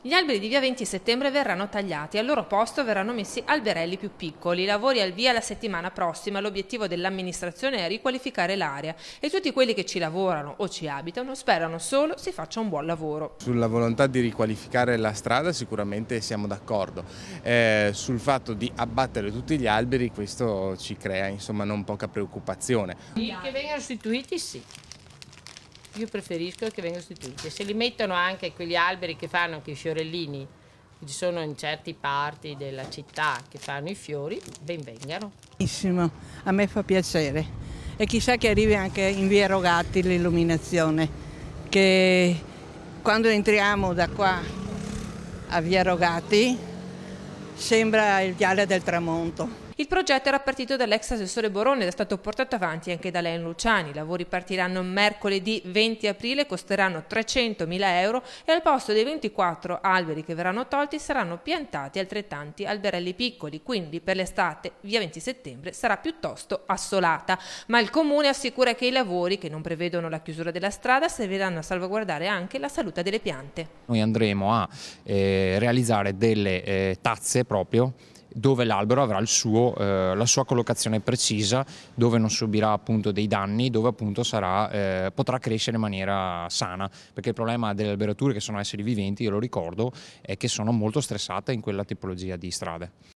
Gli alberi di via 20 settembre verranno tagliati, al loro posto verranno messi alberelli più piccoli. I lavori al via la settimana prossima, l'obiettivo dell'amministrazione è riqualificare l'area e tutti quelli che ci lavorano o ci abitano sperano solo si faccia un buon lavoro. Sulla volontà di riqualificare la strada sicuramente siamo d'accordo, eh, sul fatto di abbattere tutti gli alberi questo ci crea insomma non poca preoccupazione. Che vengano sostituiti sì io preferisco che vengano sostituiti. Se li mettono anche quegli alberi che fanno anche i fiorellini, che ci sono in certe parti della città che fanno i fiori, ben vengano. Benissimo, a me fa piacere. E chissà che arrivi anche in via Rogatti l'illuminazione, che quando entriamo da qua a via Rogatti sembra il viale del tramonto. Il progetto era partito dall'ex assessore Borone ed è stato portato avanti anche da Len Luciani. I lavori partiranno mercoledì 20 aprile, costeranno 300.000 euro e al posto dei 24 alberi che verranno tolti saranno piantati altrettanti alberelli piccoli, quindi per l'estate via 20 settembre sarà piuttosto assolata. Ma il comune assicura che i lavori, che non prevedono la chiusura della strada, serviranno a salvaguardare anche la salute delle piante. Noi andremo a eh, realizzare delle eh, tazze proprio dove l'albero avrà suo, eh, la sua collocazione precisa, dove non subirà appunto dei danni, dove appunto sarà, eh, potrà crescere in maniera sana, perché il problema delle alberature che sono esseri viventi, io lo ricordo, è che sono molto stressate in quella tipologia di strade.